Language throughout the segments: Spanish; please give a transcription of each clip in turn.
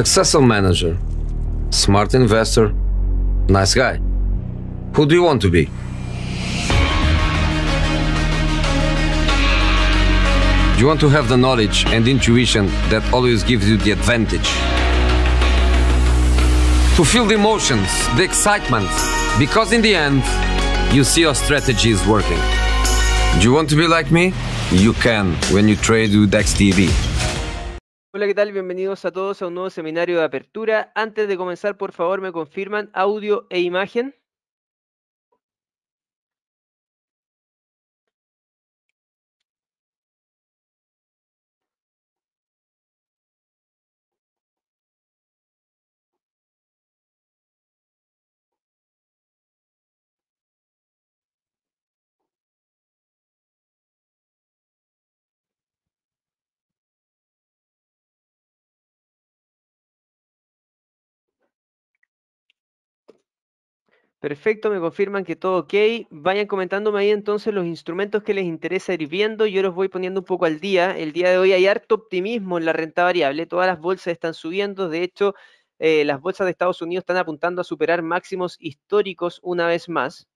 Successful manager, smart investor, nice guy. Who do you want to be? You want to have the knowledge and intuition that always gives you the advantage. To feel the emotions, the excitement, because in the end, you see your strategy is working. Do you want to be like me? You can when you trade with XTB. Hola, ¿qué tal? Bienvenidos a todos a un nuevo seminario de apertura. Antes de comenzar, por favor, me confirman audio e imagen. Perfecto, me confirman que todo ok. Vayan comentándome ahí entonces los instrumentos que les interesa ir viendo. Yo los voy poniendo un poco al día. El día de hoy hay harto optimismo en la renta variable. Todas las bolsas están subiendo. De hecho, eh, las bolsas de Estados Unidos están apuntando a superar máximos históricos una vez más.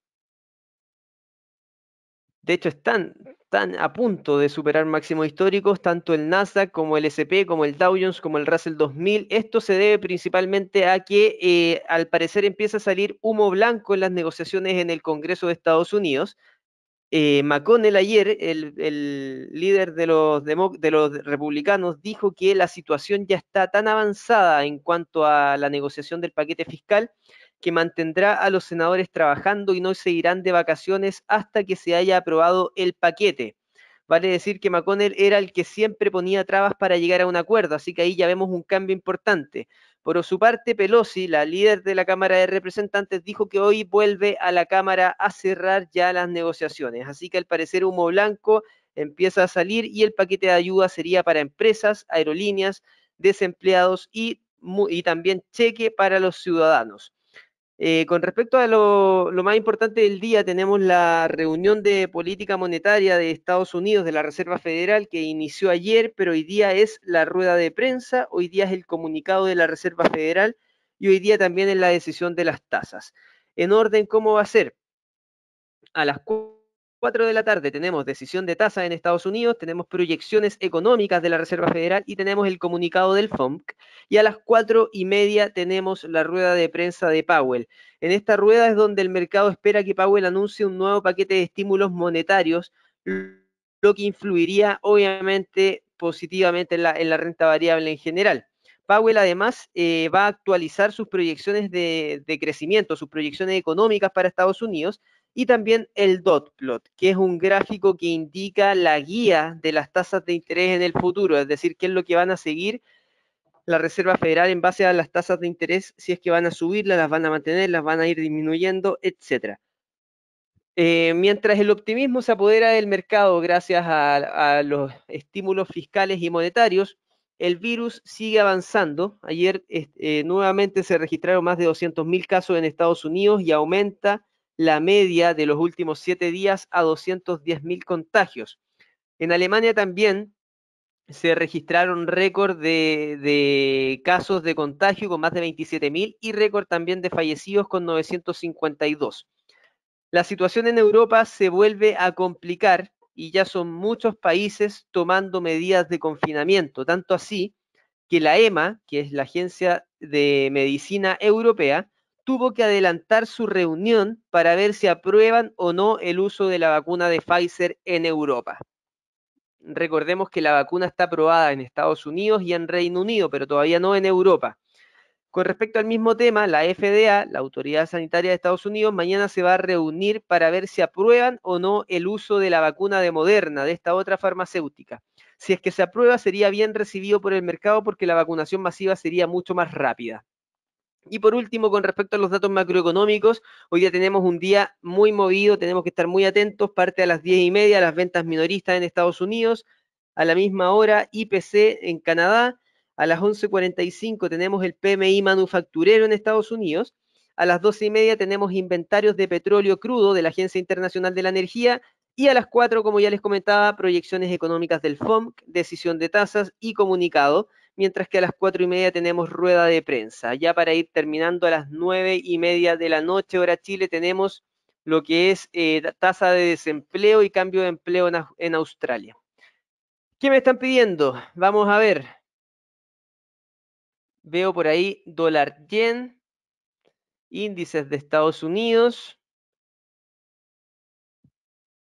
De hecho, están, a punto de superar máximos históricos, tanto el Nasdaq como el SP, como el Dow Jones, como el Russell 2000. Esto se debe principalmente a que eh, al parecer empieza a salir humo blanco en las negociaciones en el Congreso de Estados Unidos. Eh, McConnell ayer, el, líder de los, de los republicanos, dijo que la situación ya está tan avanzada en cuanto a la negociación del paquete fiscal que mantendrá a los senadores trabajando y no se irán de vacaciones hasta que se haya aprobado el paquete. Vale decir que McConnell era el que siempre ponía trabas para llegar a un acuerdo, así que ahí ya vemos un cambio importante. Por su parte, Pelosi, la líder de la Cámara de Representantes, dijo que hoy vuelve a la Cámara a cerrar ya las negociaciones. Así que al parecer humo blanco empieza a salir y el paquete de ayuda sería para empresas, aerolíneas, desempleados y también cheque para los ciudadanos. Eh, con respecto a lo, más importante del día, tenemos la reunión de política monetaria de Estados Unidos, de la Reserva Federal, que inició ayer, pero hoy día es la rueda de prensa, hoy día es el comunicado de la Reserva Federal y hoy día también es la decisión de las tasas. En orden, ¿cómo va a ser? A las cuatro. 4 de la tarde tenemos decisión de tasa en Estados Unidos, tenemos proyecciones económicas de la Reserva Federal y tenemos el comunicado del FOMC. Y a las cuatro y media tenemos la rueda de prensa de Powell. En esta rueda es donde el mercado espera que Powell anuncie un nuevo paquete de estímulos monetarios, lo que influiría obviamente positivamente en la, renta variable en general. Powell además eh, va a actualizar sus proyecciones de, de crecimiento, sus proyecciones económicas para Estados Unidos y también el dot plot, que es un gráfico que indica la guía de las tasas de interés en el futuro, es decir, qué es lo que van a seguir la Reserva Federal en base a las tasas de interés, si es que van a subirlas, las van a mantener, las van a ir disminuyendo, etcétera. Eh, mientras el optimismo se apodera del mercado gracias a, los estímulos fiscales y monetarios, el virus sigue avanzando. Ayer eh, eh, nuevamente se registraron más de 200.000 casos en Estados Unidos y aumenta la media de los últimos siete días a 210.000 contagios. En Alemania también se registraron récord de, de casos de contagio con más de 27.000 y récord también de fallecidos con 952. La situación en Europa se vuelve a complicar y ya son muchos países tomando medidas de confinamiento, tanto así que la EMA, que es la Agencia de Medicina Europea, tuvo que adelantar su reunión para ver si aprueban o no el uso de la vacuna de Pfizer en Europa. Recordemos que la vacuna está aprobada en Estados Unidos y en Reino Unido, pero todavía no en Europa. Con respecto al mismo tema, la FDA, la Autoridad Sanitaria de Estados Unidos, mañana se va a reunir para ver si aprueban o no el uso de la vacuna de Moderna, de esta otra farmacéutica. Si es que se aprueba, sería bien recibido por el mercado porque la vacunación masiva sería mucho más rápida. Y por último, con respecto a los datos macroeconómicos, hoy ya tenemos un día muy movido, tenemos que estar muy atentos, parte a las diez y media, las ventas minoristas en Estados Unidos, a la misma hora IPC en Canadá, a las 11.45 tenemos el PMI manufacturero en Estados Unidos, a las doce y media tenemos inventarios de petróleo crudo de la Agencia Internacional de la Energía y a las 4, como ya les comentaba, proyecciones económicas del FOMC, decisión de tasas y comunicado mientras que a las cuatro y media tenemos rueda de prensa. Ya para ir terminando a las nueve y media de la noche, hora Chile, tenemos lo que es eh, tasa de desempleo y cambio de empleo en Australia. ¿Qué me están pidiendo? Vamos a ver. Veo por ahí dólar yen, índices de Estados Unidos,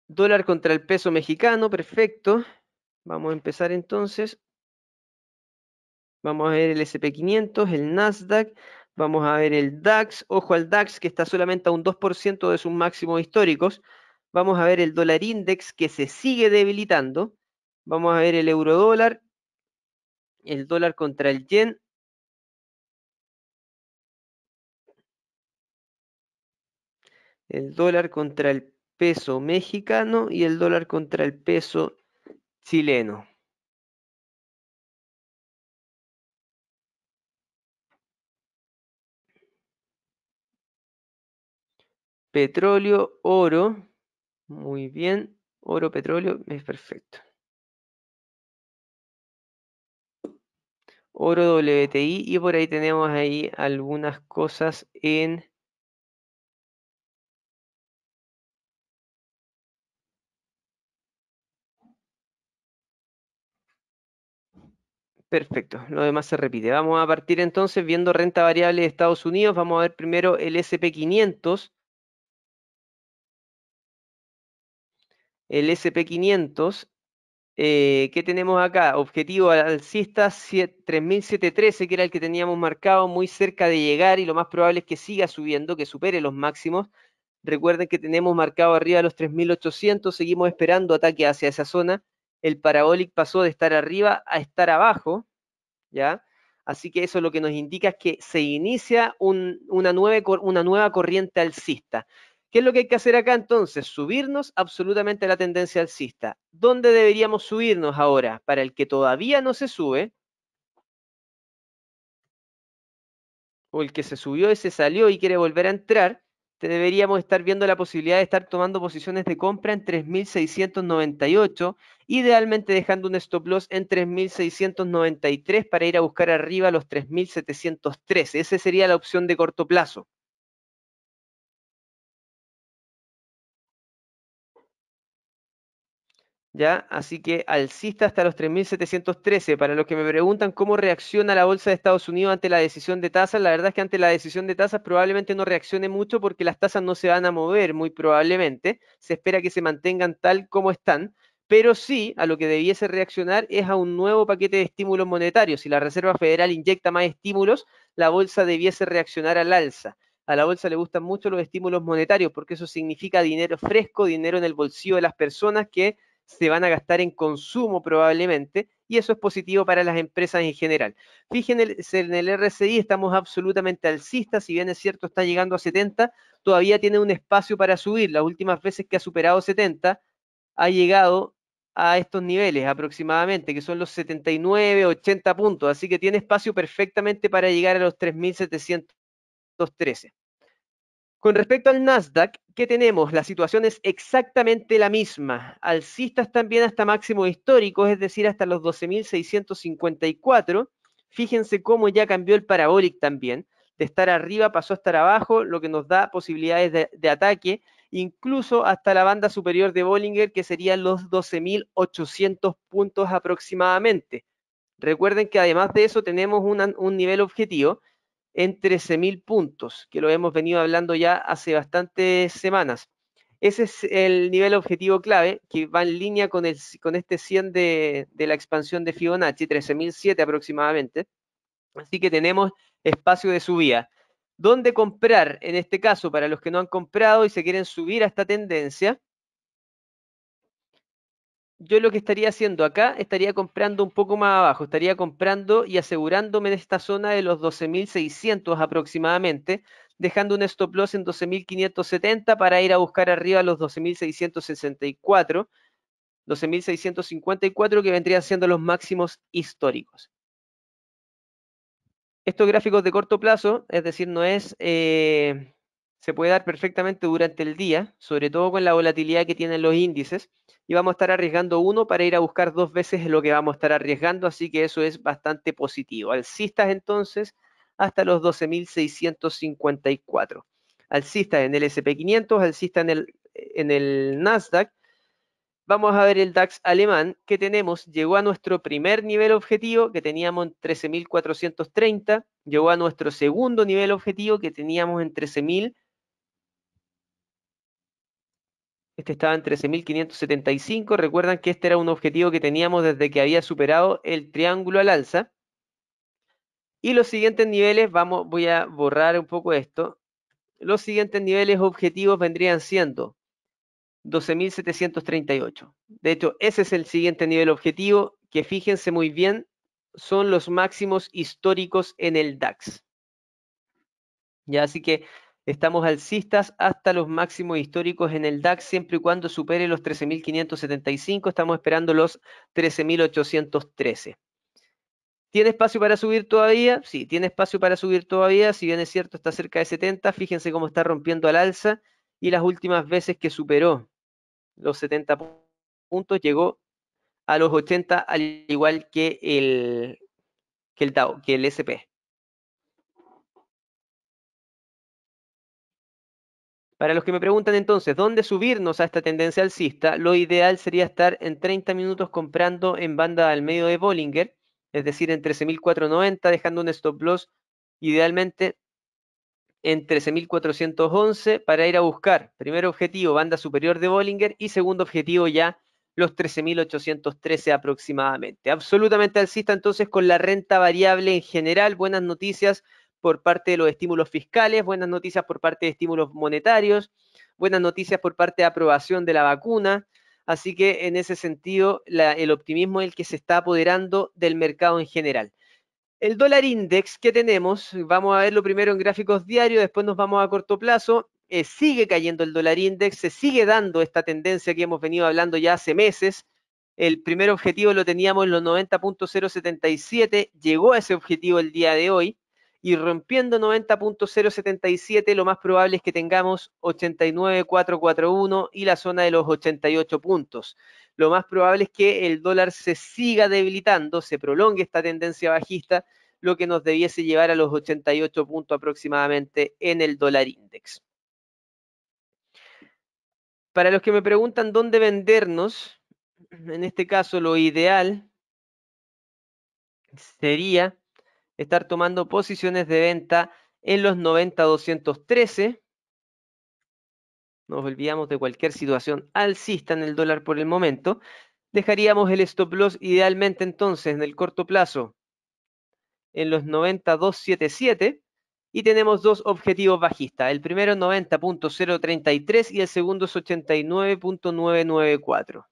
dólar contra el peso mexicano, perfecto. Vamos a empezar entonces. Vamos a ver el SP500, el Nasdaq, vamos a ver el DAX, ojo al DAX que está solamente a un 2% de sus máximos históricos. Vamos a ver el dólar index que se sigue debilitando. Vamos a ver el euro dólar, el dólar contra el yen, el dólar contra el peso mexicano y el dólar contra el peso chileno. petróleo, oro. Muy bien. Oro, petróleo, es perfecto. Oro WTI y por ahí tenemos ahí algunas cosas en... Perfecto, lo demás se repite. Vamos a partir entonces viendo renta variable de Estados Unidos. Vamos a ver primero el SP500 el SP500. Eh, ¿Qué tenemos acá? Objetivo alcista 3713, que era el que teníamos marcado, muy cerca de llegar y lo más probable es que siga subiendo, que supere los máximos. Recuerden que tenemos marcado arriba los 3800, seguimos esperando ataque hacia esa zona. El parabolic pasó de estar arriba a estar abajo, ¿ya? Así que eso lo que nos indica es que se inicia una, una nueva corriente alcista. ¿Qué es lo que hay que hacer acá entonces? Subirnos absolutamente a la tendencia alcista. ¿Dónde deberíamos subirnos ahora? Para el que todavía no se sube, o el que se subió y se salió y quiere volver a entrar, deberíamos estar viendo la posibilidad de estar tomando posiciones de compra en 3.698, idealmente dejando un stop loss en 3.693 para ir a buscar arriba los 3.713. Esa sería la opción de corto plazo. ¿ya? Así que alcista hasta los 3.713. Para los que me preguntan cómo reacciona la bolsa de Estados Unidos ante la decisión de tasas, la verdad es que ante la decisión de tasas probablemente no reaccione mucho porque las tasas no se van a mover muy probablemente. Se espera que se mantengan tal como están. Pero sí, a lo que debiese reaccionar es a un nuevo paquete de estímulos monetarios. Si la Reserva Federal inyecta más estímulos, la bolsa debiese reaccionar al alza. A la bolsa le gustan mucho los estímulos monetarios porque eso significa dinero fresco, dinero en el bolsillo de las personas que se van a gastar en consumo probablemente, y eso es positivo para las empresas en general. Fíjense en el RSI, estamos absolutamente alcistas, si bien es cierto está llegando a 70, todavía tiene un espacio para subir. Las últimas veces que ha superado 70, ha llegado a estos niveles aproximadamente, que son los 79, 80 puntos, así que tiene espacio perfectamente para llegar a los 3.713. Con respecto al Nasdaq, ¿qué tenemos? La situación es exactamente la misma. Alcistas también hasta máximo histórico, es decir, hasta los 12.654. Fíjense cómo ya cambió el parabolic también. De estar arriba pasó a estar abajo, lo que nos da posibilidades de, ataque, incluso hasta la banda superior de Bollinger, que serían los 12.800 puntos aproximadamente. Recuerden que además de eso tenemos un nivel objetivo en 13.000 puntos, que lo hemos venido hablando ya hace bastantes semanas. Ese es el nivel objetivo clave que va en línea con, el, con este 100 de, de la expansión de Fibonacci, 13.007 aproximadamente. Así que tenemos espacio de subida. ¿Dónde comprar en este caso para los que no han comprado y se quieren subir a esta tendencia? yo lo que estaría haciendo acá, estaría comprando un poco más abajo, estaría comprando y asegurándome de esta zona de los 12.600 aproximadamente, dejando un stop loss en 12.570 para ir a buscar arriba los 12.664, 12.654 que vendrían siendo los máximos históricos. Estos gráficos de corto plazo, es decir, no es... Eh, se puede dar perfectamente durante el día, sobre todo con la volatilidad que tienen los índices, y vamos a estar arriesgando uno para ir a buscar dos veces lo que vamos a estar arriesgando, así que eso es bastante positivo. Alcistas entonces hasta los 12.654. Alcistas en el SP500, alcistas en el, en el Nasdaq. Vamos a ver el DAX alemán que tenemos. Llegó a nuestro primer nivel objetivo que teníamos en 13.430. Llegó a nuestro segundo nivel objetivo que teníamos en 13.000. Este estaba en 13.575. Recuerdan que este era un objetivo que teníamos desde que había superado el triángulo al alza. Y los siguientes niveles, vamos, voy a borrar un poco esto. Los siguientes niveles objetivos vendrían siendo 12.738. De hecho, ese es el siguiente nivel objetivo, que fíjense muy bien, son los máximos históricos en el DAX. Ya, así que Estamos alcistas hasta los máximos históricos en el DAX, siempre y cuando supere los 13.575. Estamos esperando los 13.813. ¿Tiene espacio para subir todavía? Sí, tiene espacio para subir todavía. Si bien es cierto, está cerca de 70. Fíjense cómo está rompiendo al alza. Y las últimas veces que superó los 70 puntos, llegó a los 80, al igual que el, el, que el SP. Para los que me preguntan entonces, ¿dónde subirnos a esta tendencia alcista? Lo ideal sería estar en 30 minutos comprando en banda al medio de Bollinger, es decir, en 13.490, dejando un stop loss idealmente en 13.411 para ir a buscar primer objetivo, banda superior de Bollinger, y segundo objetivo ya los 13.813 aproximadamente. Absolutamente alcista entonces con la renta variable en general. Buenas noticias por parte de los estímulos fiscales, buenas noticias por parte de estímulos monetarios, buenas noticias por parte de aprobación de la vacuna. Así que en ese sentido, el optimismo es el que se está apoderando del mercado en general. El dólar index que tenemos, vamos a verlo primero en gráficos diarios, después nos vamos a corto plazo. Eh, sigue cayendo el dólar index, se sigue dando esta tendencia que hemos venido hablando ya hace meses. El primer objetivo lo teníamos en los 90.077, llegó a ese objetivo el día de hoy y rompiendo 90.077, lo más probable es que tengamos 89.441 y la zona de los 88 puntos. Lo más probable es que el dólar se siga debilitando, se prolongue esta tendencia bajista, lo que nos debiese llevar a los 88 puntos aproximadamente en el dólar index. Para los que me preguntan dónde vendernos, en este caso lo ideal sería estar tomando posiciones de venta en los 90.213. Nos olvidamos de cualquier situación alcista en el dólar por el momento. Dejaríamos el stop loss idealmente entonces en el corto plazo en los 90.277 y tenemos dos objetivos bajistas. El primero 90.033 y el segundo es 89.994.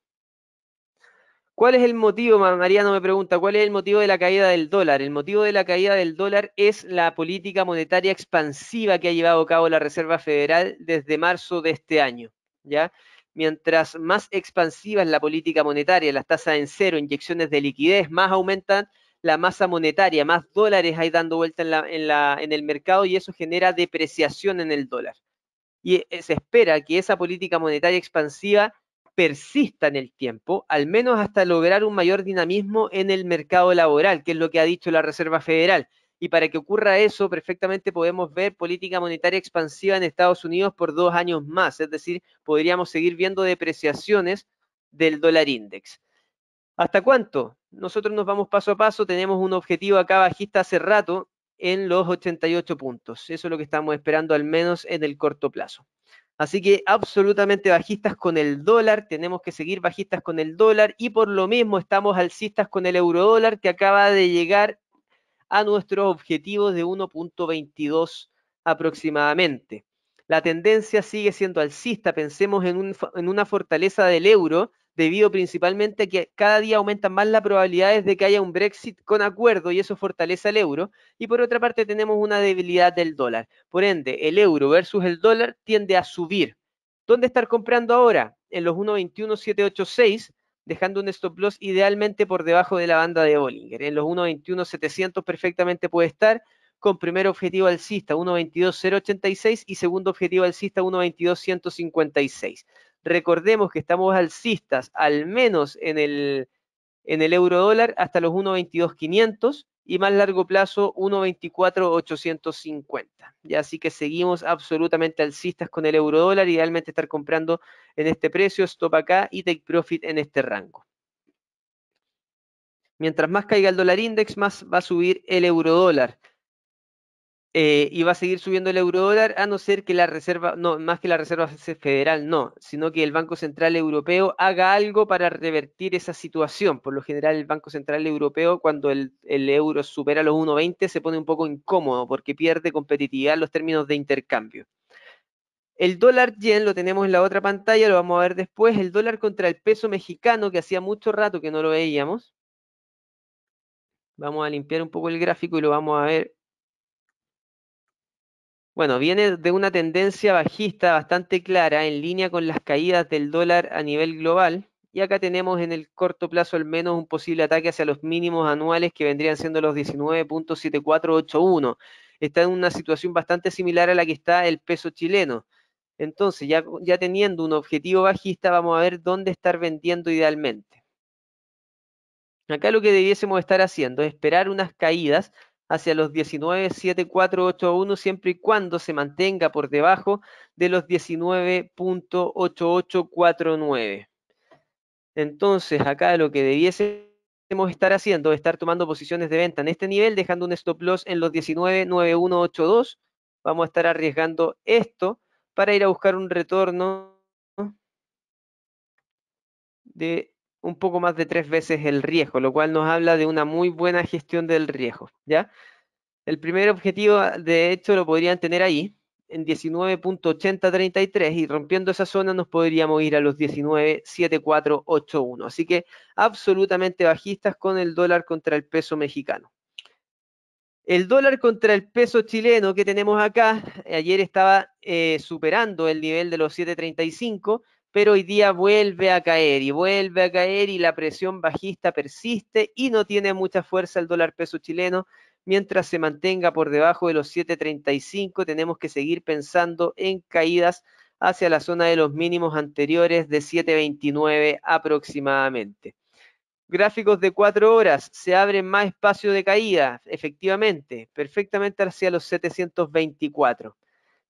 ¿Cuál es el motivo, Mariano me pregunta, cuál es el motivo de la caída del dólar? El motivo de la caída del dólar es la política monetaria expansiva que ha llevado a cabo la Reserva Federal desde marzo de este año, ¿ya? Mientras más expansiva es la política monetaria, las tasas en cero, inyecciones de liquidez, más aumentan la masa monetaria, más dólares hay dando vuelta en el mercado y eso genera depreciación en el dólar. Y eh, se espera que esa política monetaria expansiva persista en el tiempo, al menos hasta lograr un mayor dinamismo en el mercado laboral, que es lo que ha dicho la Reserva Federal. Y para que ocurra eso, perfectamente podemos ver política monetaria expansiva en Estados Unidos por dos años más, es decir, podríamos seguir viendo depreciaciones del dólar index. ¿Hasta cuánto? Nosotros nos vamos paso a paso, tenemos un objetivo acá bajista hace rato en los 88 puntos. Eso es lo que estamos esperando al menos en el corto plazo. Así que absolutamente bajistas con el dólar, tenemos que seguir bajistas con el dólar y por lo mismo estamos alcistas con el euro dólar que acaba de llegar a nuestros objetivos de 1.22 aproximadamente. La tendencia sigue siendo alcista, pensemos en, en una fortaleza del euro debido principalmente a que cada día aumentan más las probabilidades de que haya un Brexit con acuerdo y eso fortalece al euro. Y por otra parte tenemos una debilidad del dólar. Por ende, el euro versus el dólar tiende a subir. ¿Dónde estar comprando ahora? En los 1.21786, dejando un stop loss idealmente por debajo de la banda de Bollinger. En los 1.21700 perfectamente puede estar con primer objetivo alcista 1.22.086 y segundo objetivo alcista 1.22.156. Recordemos que estamos alcistas, al menos en el, en euro dólar, hasta los 1.22.500 y más largo plazo 1.24.850. Ya así que seguimos absolutamente alcistas con el euro dólar, idealmente estar comprando en este precio, stop acá y take profit en este rango. Mientras más caiga el dólar index, más va a subir el euro dólar. Eh, y va a seguir subiendo el euro dólar, a no ser que la Reserva, no, más que la Reserva Federal, no, sino que el Banco Central Europeo haga algo para revertir esa situación. Por lo general, el Banco Central Europeo, cuando el, el euro supera los 1,20, se pone un poco incómodo porque pierde competitividad en los términos de intercambio. El dólar yen lo tenemos en la otra pantalla, lo vamos a ver después. El dólar contra el peso mexicano, que hacía mucho rato que no lo veíamos. Vamos a limpiar un poco el gráfico y lo vamos a ver bueno, viene de una tendencia bajista bastante clara en línea con las caídas del dólar a nivel global. Y acá tenemos en el corto plazo al menos un posible ataque hacia los mínimos anuales que vendrían siendo los 19.7481. Está en una situación bastante similar a la que está el peso chileno. Entonces, ya, teniendo un objetivo bajista, vamos a ver dónde estar vendiendo idealmente. Acá lo que debiésemos estar haciendo es esperar unas caídas hacia los 19.7481 siempre y cuando se mantenga por debajo de los 19.8849. Entonces, acá lo que debiésemos estar haciendo es estar tomando posiciones de venta en este nivel, dejando un stop loss en los 19.9182. Vamos a estar arriesgando esto para ir a buscar un retorno de un poco más de tres veces el riesgo, lo cual nos habla de una muy buena gestión del riesgo, ¿ya? El primer objetivo, ah, de hecho, lo podrían tener ahí, en 19.8033, y rompiendo esa zona nos podríamos ir a los 19.7481. Así que absolutamente bajistas con el dólar contra el peso mexicano. El dólar contra el peso chileno que tenemos acá, eh, ayer estaba eh, superando el nivel de los 7.35, pero hoy día vuelve a caer y vuelve a caer y la presión bajista persiste y no tiene mucha fuerza el dólar peso chileno. Mientras se mantenga por debajo de los 7.35, tenemos que seguir pensando en caídas hacia la zona de los mínimos anteriores de 7.29 aproximadamente. Gráficos de cuatro horas, se abre más espacio de caída, efectivamente, perfectamente hacia los 724.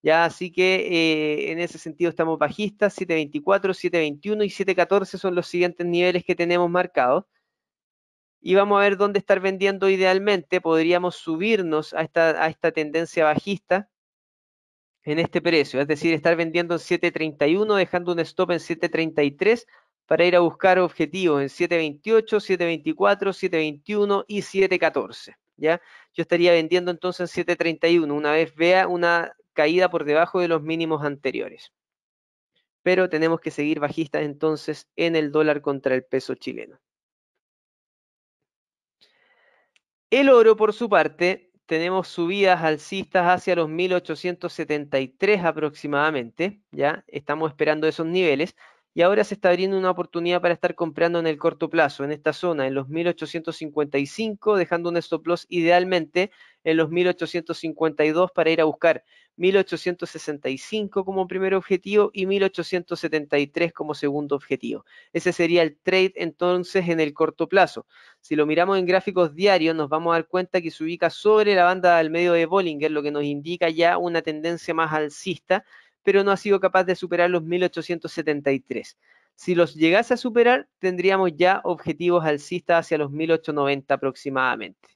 Ya, así que eh, en ese sentido estamos bajistas, 724, 721 y 714 son los siguientes niveles que tenemos marcados. Y vamos a ver dónde estar vendiendo idealmente. Podríamos subirnos a esta, a esta tendencia bajista en este precio, es decir, estar vendiendo en 731, dejando un stop en 733 para ir a buscar objetivos en 728, 724, 721 y 714. ¿ya? Yo estaría vendiendo entonces en 731. Una vez vea una caída por debajo de los mínimos anteriores. Pero tenemos que seguir bajistas entonces en el dólar contra el peso chileno. El oro, por su parte, tenemos subidas alcistas hacia los 1873 aproximadamente, ¿ya? Estamos esperando esos niveles y ahora se está abriendo una oportunidad para estar comprando en el corto plazo, en esta zona, en los 1855, dejando un stop loss idealmente en los 1852 para ir a buscar 1865 como primer objetivo y 1873 como segundo objetivo. Ese sería el trade entonces en el corto plazo. Si lo miramos en gráficos diarios, nos vamos a dar cuenta que se ubica sobre la banda del medio de Bollinger, lo que nos indica ya una tendencia más alcista pero no ha sido capaz de superar los 1873. Si los llegase a superar, tendríamos ya objetivos alcistas hacia los 1890 aproximadamente.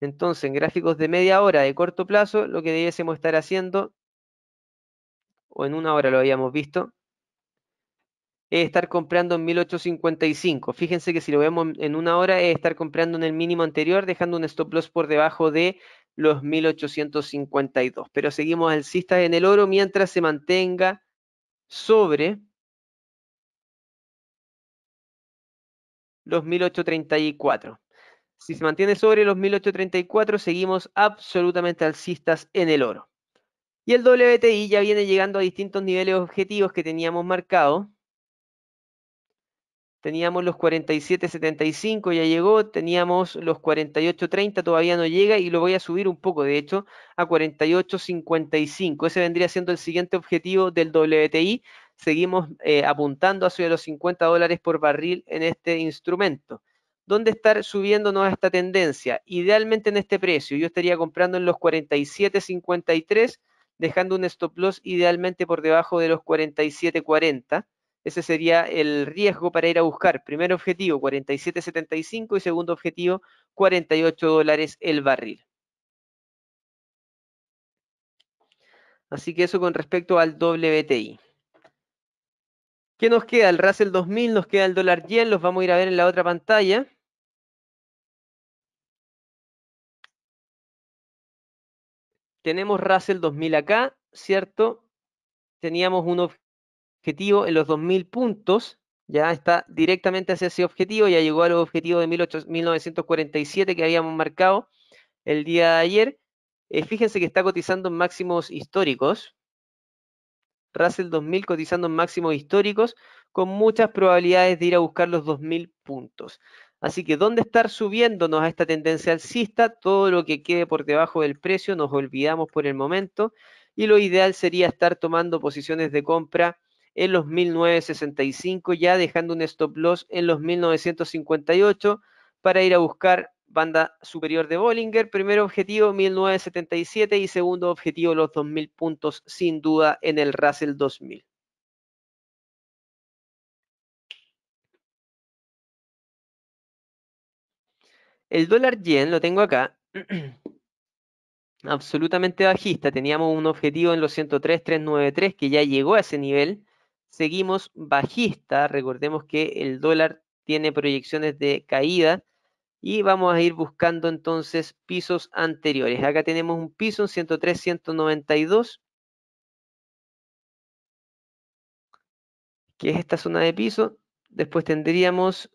Entonces, en gráficos de media hora de corto plazo, lo que debiésemos estar haciendo, o en una hora lo habíamos visto, es estar comprando en 1855. Fíjense que si lo vemos en una hora, es estar comprando en el mínimo anterior, dejando un stop loss por debajo de los 1852. Pero seguimos alcistas en el oro mientras se mantenga sobre los 1834. Si se mantiene sobre los 1834, seguimos absolutamente alcistas en el oro. Y el WTI ya viene llegando a distintos niveles objetivos que teníamos marcados teníamos los 47.75, ya llegó, teníamos los 48.30, todavía no llega y lo voy a subir un poco, de hecho, a 48.55. Ese vendría siendo el siguiente objetivo del WTI. Seguimos eh, apuntando hacia los 50 dólares por barril en este instrumento. ¿Dónde estar subiéndonos a esta tendencia? Idealmente en este precio. Yo estaría comprando en los 47.53, dejando un stop loss idealmente por debajo de los 47.40 ese sería el riesgo para ir a buscar. Primer objetivo, 47.75 y segundo objetivo, 48 dólares el barril. Así que eso con respecto al WTI. ¿Qué nos queda? El Russell 2000, nos queda el dólar yen, los vamos a ir a ver en la otra pantalla. Tenemos Russell 2000 acá, ¿cierto? Teníamos un objetivo en los 2000 puntos, ya está directamente hacia ese objetivo, ya llegó al objetivo de 18, 1947 que habíamos marcado el día de ayer. Eh, fíjense que está cotizando máximos históricos. Russell 2000 cotizando máximos históricos con muchas probabilidades de ir a buscar los 2000 puntos. Así que, ¿dónde estar subiéndonos a esta tendencia alcista? Todo lo que quede por debajo del precio nos olvidamos por el momento y lo ideal sería estar tomando posiciones de compra en los 1965, ya dejando un stop loss en los 1958 para ir a buscar banda superior de Bollinger. Primer objetivo 1977 y segundo objetivo los 2000 puntos sin duda en el Russell 2000. El dólar yen lo tengo acá. absolutamente bajista. Teníamos un objetivo en los 103.393 que ya llegó a ese nivel seguimos bajista. Recordemos que el dólar tiene proyecciones de caída y vamos a ir buscando entonces pisos anteriores. Acá tenemos un piso en 103, 192. que es esta zona de piso. Después tendríamos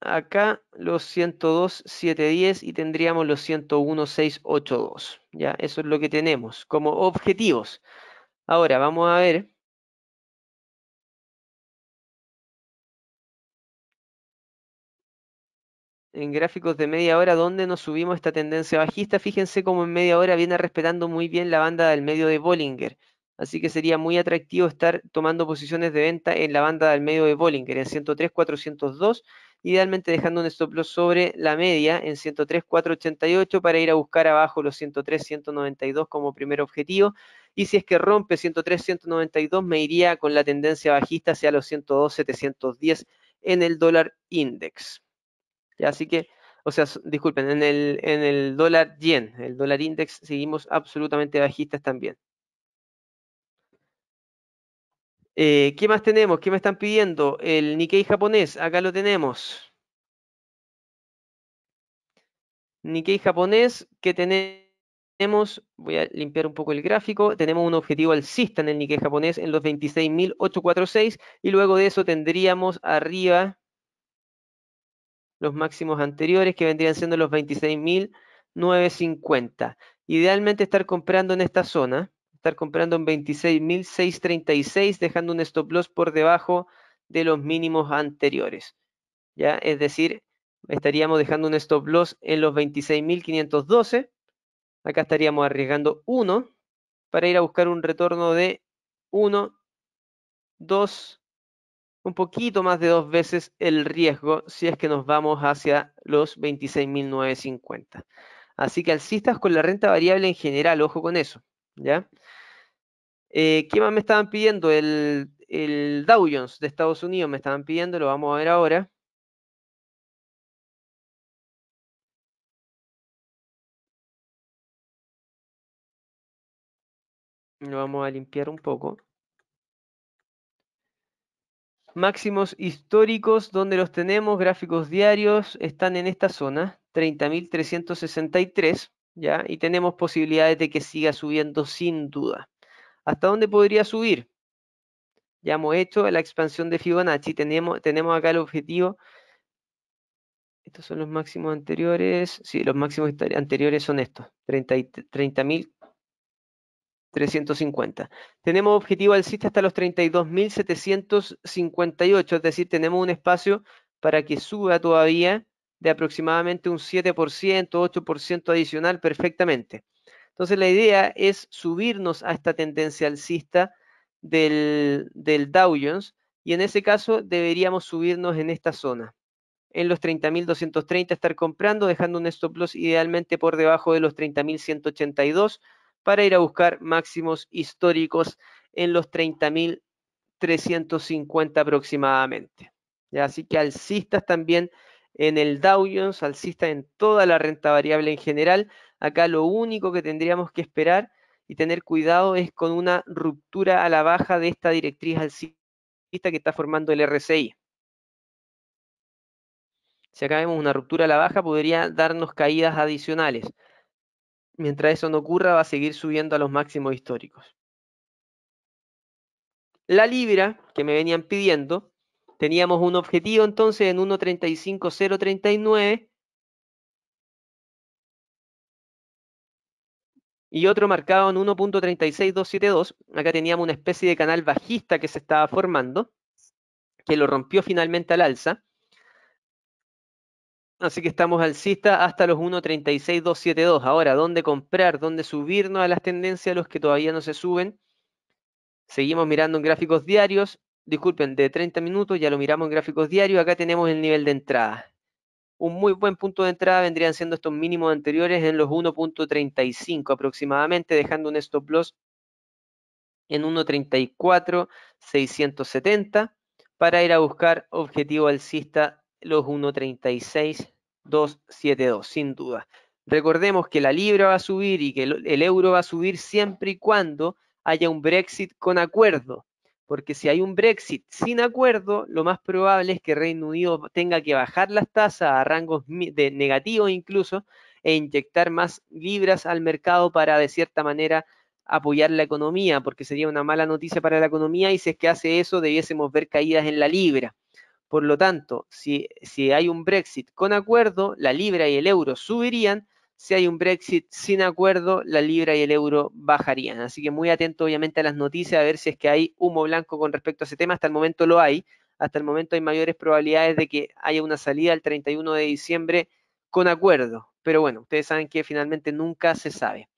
acá los 102, y tendríamos los 101, Ya, eso es lo que tenemos como objetivos. Ahora vamos a ver. En gráficos de media hora, dónde nos subimos esta tendencia bajista? Fíjense cómo en media hora viene respetando muy bien la banda del medio de Bollinger. Así que sería muy atractivo estar tomando posiciones de venta en la banda del medio de Bollinger, en 103, 402, idealmente dejando un stop loss sobre la media en 103, 488 para ir a buscar abajo los 103, 192 como primer objetivo y si es que rompe 103, 192, me iría con la tendencia bajista hacia los 102, 710 en el dólar index. Así que, o sea, disculpen, en el, en el dólar yen, el dólar index, seguimos absolutamente bajistas también. Eh, ¿Qué más tenemos? ¿Qué me están pidiendo? El Nikkei japonés, acá lo tenemos. Nikkei japonés ¿qué tenemos tenemos, voy a limpiar un poco el gráfico, tenemos un objetivo alcista en el Nikkei japonés en los 26.846 y luego de eso tendríamos arriba los máximos anteriores que vendrían siendo los 26.950. Idealmente estar comprando en esta zona, estar comprando en 26.636 dejando un stop loss por debajo de los mínimos anteriores. ¿Ya? Es decir, estaríamos dejando un stop loss en los 26.512 Acá estaríamos arriesgando 1 para ir a buscar un retorno de 1, 2, un poquito más de dos veces el riesgo si es que nos vamos hacia los 26.950. Así que alcistas con la renta variable en general, ojo con eso. ¿ya? Eh, ¿Qué más me estaban pidiendo? El, el Dow Jones de Estados Unidos me estaban pidiendo, lo vamos a ver ahora. Lo vamos a limpiar un poco. Máximos históricos, donde los tenemos? Gráficos diarios están en esta zona, 30.363, ¿ya? Y tenemos posibilidades de que siga subiendo sin duda. ¿Hasta dónde podría subir? Ya hemos hecho la expansión de Fibonacci, tenemos, tenemos acá el objetivo. Estos son los máximos anteriores. Sí, los máximos anteriores son estos, 30.363. 350. Tenemos objetivo alcista hasta los 32.758, es decir, tenemos un espacio para que suba todavía de aproximadamente un 7%, 8% adicional perfectamente. Entonces la idea es subirnos a esta tendencia alcista del, del Dow Jones y en ese caso deberíamos subirnos en esta zona. En los 30.230 estar comprando, dejando un stop loss idealmente por debajo de los 30.182 para ir a buscar máximos históricos en los 30.350 aproximadamente. Así que alcistas también en el Dow Jones, alcistas en toda la renta variable en general. Acá lo único que tendríamos que esperar y tener cuidado es con una ruptura a la baja de esta directriz alcista que está formando el RCI. Si acá vemos una ruptura a la baja, podría darnos caídas adicionales mientras eso no ocurra, va a seguir subiendo a los máximos históricos. La libra que me venían pidiendo, teníamos un objetivo entonces en 1.35039 y otro marcado en 1.36272. Acá teníamos una especie de canal bajista que se estaba formando, que lo rompió finalmente al alza. Así que estamos alcista hasta los 1.36272. Ahora, ¿dónde comprar? ¿Dónde subirnos a las tendencias los que todavía no se suben? Seguimos mirando en gráficos diarios. Disculpen, de 30 minutos ya lo miramos en gráficos diarios. Acá tenemos el nivel de entrada. Un muy buen punto de entrada vendrían siendo estos mínimos anteriores en los 1.35 aproximadamente, dejando un stop loss en 1.34670. para ir a buscar objetivo alcista los 1.36272, sin duda. Recordemos que la libra va a subir y que el euro va a subir siempre y cuando haya un Brexit con acuerdo, porque si hay un Brexit sin acuerdo, lo más probable es que Reino Unido tenga que bajar las tasas a rangos de negativos incluso e inyectar más libras al mercado para de cierta manera apoyar la economía, porque sería una mala noticia para la economía y si es que hace eso debiésemos ver caídas en la libra. Por lo tanto, si, hay un Brexit con acuerdo, la libra y el euro subirían. Si hay un Brexit sin acuerdo, la libra y el euro bajarían. Así que muy atento, obviamente, a las noticias, a ver si es que hay humo blanco con respecto a ese tema. Hasta el momento lo hay. Hasta el momento hay mayores probabilidades de que haya una salida el 31 de diciembre con acuerdo. Pero bueno, ustedes saben que finalmente nunca se sabe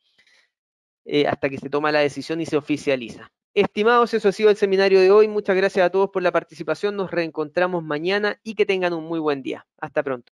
eh, hasta que se toma la decisión y se oficializa. Estimados, eso ha sido el seminario de hoy. Muchas gracias a todos por la participación. Nos reencontramos mañana y que tengan un muy buen día. Hasta pronto.